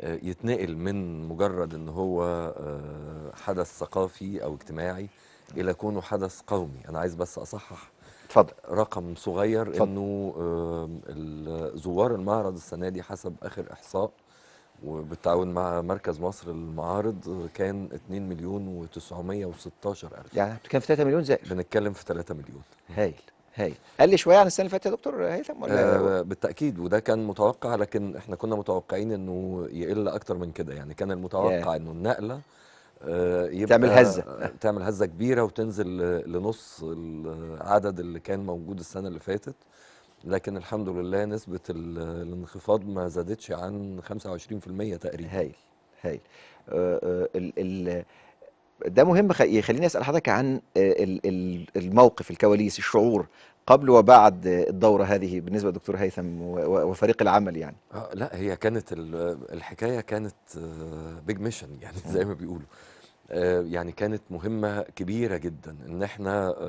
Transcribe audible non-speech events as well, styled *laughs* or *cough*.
آه، يتنقل من مجرد ان هو آه، حدث ثقافي او اجتماعي الى كونه حدث قومي انا عايز بس اصحح اتفضل رقم صغير فضل. انه زوار المعرض السنه دي حسب اخر احصاء وبالتعاون مع مركز مصر للمعارض كان 2 مليون و916 الف يعني كان في 3 مليون زائد بنتكلم في 3 مليون هايل هايل قال لي شويه عن السنه اللي فاتت يا دكتور هيثم ولا آه بالتاكيد وده كان متوقع لكن احنا كنا متوقعين انه يقل اكتر من كده يعني كان المتوقع انه النقله آه يبقى تعمل هزه تعمل هزه كبيره وتنزل لنص العدد اللي كان موجود السنه اللي فاتت لكن الحمد لله نسبه الانخفاض ما زادتش عن 25% تقريبا هايل هايل آه، آه، ال ده مهم يخليني اسال حضرتك عن آه، الموقف الكواليس الشعور قبل وبعد الدورة هذه بالنسبة لدكتور هيثم وفريق العمل يعني آه، لا هي كانت الحكاية كانت بيج آه، ميشن يعني *laughs* زي ما بيقولوا آه، يعني كانت مهمة كبيرة جدا ان احنا